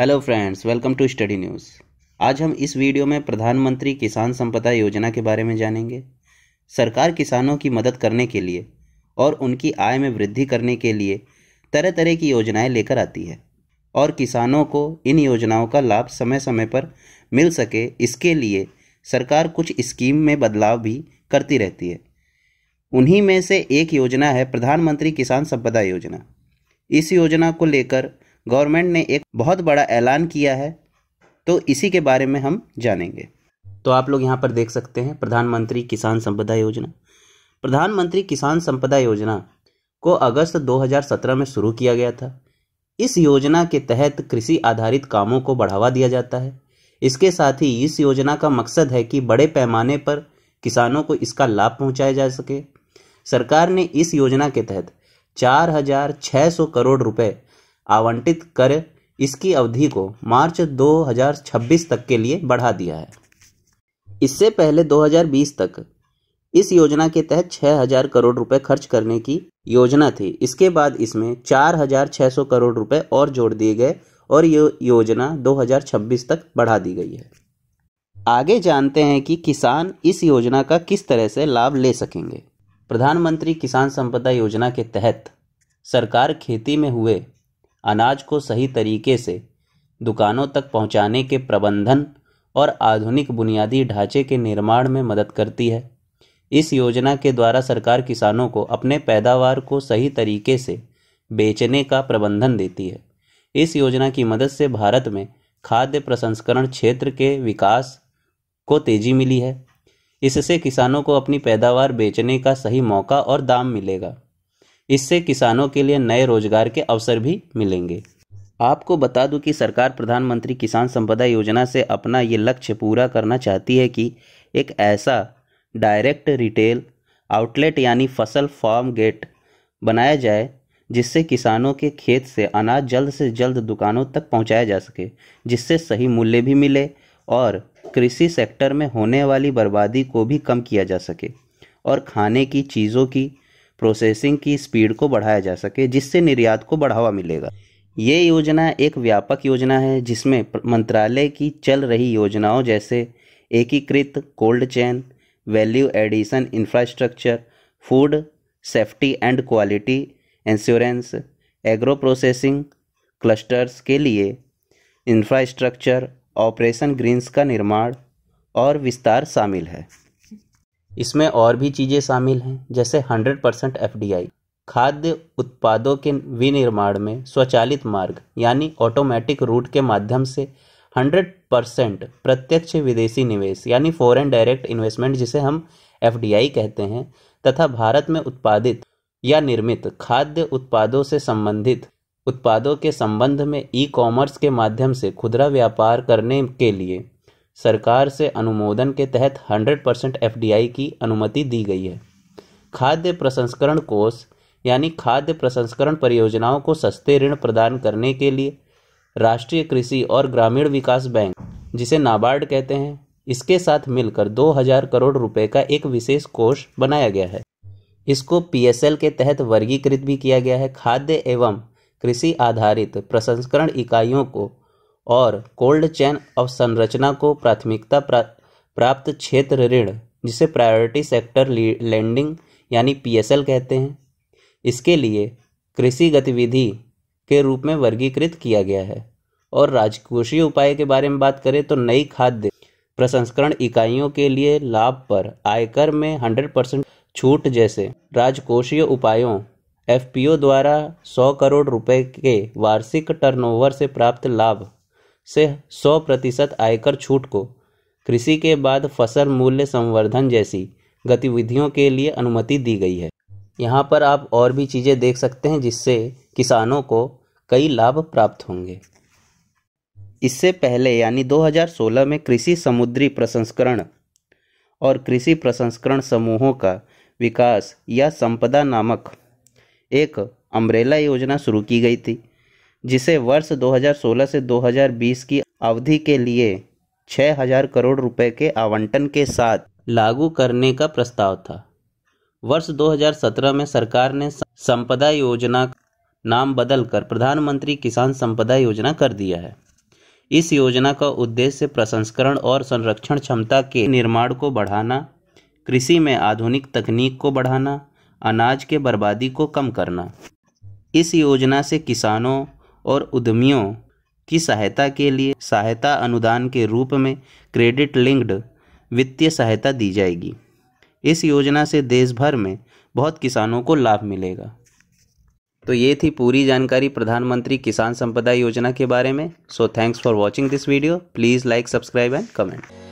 hello friends welcome to study news आज हम इस वीडियो में प्रधानमंत्री किसान संपदा योजना के बारे में जानेंगे सरकार किसानों की मदद करने के लिए और उनकी आय में वृद्धि करने के लिए तरह तरह की योजनाएं लेकर आती है और किसानों को इन योजनाओं का लाभ समय समय पर मिल सके इसके लिए सरकार कुछ स्कीम में बदलाव भी करती रहती है उन्हीं में से एक योजना है प्रधानमंत्री किसान संपदा योजना इस योजना को लेकर गवर्नमेंट ने एक बहुत बड़ा ऐलान किया है तो इसी के बारे में हम जानेंगे तो आप लोग यहाँ पर देख सकते हैं प्रधानमंत्री किसान संपदा योजना प्रधानमंत्री किसान संपदा योजना को अगस्त 2017 में शुरू किया गया था इस योजना के तहत कृषि आधारित कामों को बढ़ावा दिया जाता है इसके साथ ही इस योजना का मकसद है कि बड़े पैमाने पर किसानों को इसका लाभ पहुंचाया जा सके सरकार ने इस योजना के तहत चार करोड़ रुपये आवंटित कर इसकी अवधि को मार्च 2026 तक के लिए बढ़ा दिया है इससे पहले 2020 तक इस योजना के तहत 6000 करोड़ रुपए खर्च करने की योजना थी इसके बाद इसमें 4600 करोड़ रुपए और जोड़ दिए गए और ये योजना 2026 तक बढ़ा दी गई है आगे जानते हैं कि किसान इस योजना का किस तरह से लाभ ले सकेंगे प्रधानमंत्री किसान संपदा योजना के तहत सरकार खेती में हुए अनाज को सही तरीके से दुकानों तक पहुंचाने के प्रबंधन और आधुनिक बुनियादी ढांचे के निर्माण में मदद करती है इस योजना के द्वारा सरकार किसानों को अपने पैदावार को सही तरीके से बेचने का प्रबंधन देती है इस योजना की मदद से भारत में खाद्य प्रसंस्करण क्षेत्र के विकास को तेजी मिली है इससे किसानों को अपनी पैदावार बेचने का सही मौका और दाम मिलेगा इससे किसानों के लिए नए रोजगार के अवसर भी मिलेंगे आपको बता दूं कि सरकार प्रधानमंत्री किसान संपदा योजना से अपना ये लक्ष्य पूरा करना चाहती है कि एक ऐसा डायरेक्ट रिटेल आउटलेट यानी फसल फार्म गेट बनाया जाए जिससे किसानों के खेत से अनाज जल्द से जल्द दुकानों तक पहुंचाया जा सके जिससे सही मूल्य भी मिले और कृषि सेक्टर में होने वाली बर्बादी को भी कम किया जा सके और खाने की चीज़ों की प्रोसेसिंग की स्पीड को बढ़ाया जा सके जिससे निर्यात को बढ़ावा मिलेगा ये योजना एक व्यापक योजना है जिसमें मंत्रालय की चल रही योजनाओं जैसे एकीकृत cold chain value addition infrastructure food safety and quality insurance agro processing clusters के लिए इंफ्रास्ट्रक्चर ऑपरेशन ग्रीन्स का निर्माण और विस्तार शामिल है इसमें और भी चीज़ें शामिल हैं जैसे 100 परसेंट एफ खाद्य उत्पादों के विनिर्माण में स्वचालित मार्ग यानी ऑटोमेटिक रूट के माध्यम से 100 परसेंट प्रत्यक्ष विदेशी निवेश यानी फॉरेन डायरेक्ट इन्वेस्टमेंट जिसे हम एफ कहते हैं तथा भारत में उत्पादित या निर्मित खाद्य उत्पादों से संबंधित उत्पादों के संबंध में ई कॉमर्स के माध्यम से खुदरा व्यापार करने के लिए सरकार से अनुमोदन के तहत 100 परसेंट एफ की अनुमति दी गई है खाद्य प्रसंस्करण कोष यानी खाद्य प्रसंस्करण परियोजनाओं को सस्ते ऋण प्रदान करने के लिए राष्ट्रीय कृषि और ग्रामीण विकास बैंक जिसे नाबार्ड कहते हैं इसके साथ मिलकर 2000 करोड़ रुपए का एक विशेष कोष बनाया गया है इसको पीएसएल के तहत वर्गीकृत भी किया गया है खाद्य एवं कृषि आधारित प्रसंस्करण इकाइयों को और कोल्ड चैन अवसंरचना को प्राथमिकता प्रा, प्राप्त क्षेत्र ऋण जिसे प्रायोरिटी सेक्टर लैंडिंग यानी पीएसएल कहते हैं इसके लिए कृषि गतिविधि के रूप में वर्गीकृत किया गया है और राजकोषीय उपाय के बारे में बात करें तो नई खाद्य प्रसंस्करण इकाइयों के लिए लाभ पर आयकर में 100 परसेंट छूट जैसे राजकोषीय उपायों एफपीओ द्वारा 100 करोड़ रुपए के वार्षिक टर्नओवर से प्राप्त लाभ से 100 प्रतिशत आयकर छूट को कृषि के बाद फसल मूल्य संवर्धन जैसी गतिविधियों के लिए अनुमति दी गई है यहाँ पर आप और भी चीज़ें देख सकते हैं जिससे किसानों को कई लाभ प्राप्त होंगे इससे पहले यानी 2016 में कृषि समुद्री प्रसंस्करण और कृषि प्रसंस्करण समूहों का विकास या संपदा नामक एक अम्ब्रेला योजना शुरू की गई थी जिसे वर्ष 2016 से 2020 की अवधि के लिए 6000 करोड़ रुपए के आवंटन के साथ लागू करने का प्रस्ताव था वर्ष 2017 में सरकार ने संपदा योजना नाम बदलकर प्रधानमंत्री किसान संपदा योजना कर दिया है इस योजना का उद्देश्य प्रसंस्करण और संरक्षण क्षमता के निर्माण को बढ़ाना कृषि में आधुनिक तकनीक को बढ़ाना अनाज के बर्बादी को कम करना इस योजना से किसानों और उद्यमियों की सहायता के लिए सहायता अनुदान के रूप में क्रेडिट लिंक्ड वित्तीय सहायता दी जाएगी इस योजना से देश भर में बहुत किसानों को लाभ मिलेगा तो ये थी पूरी जानकारी प्रधानमंत्री किसान संपदा योजना के बारे में so thanks for watching this video please like subscribe and comment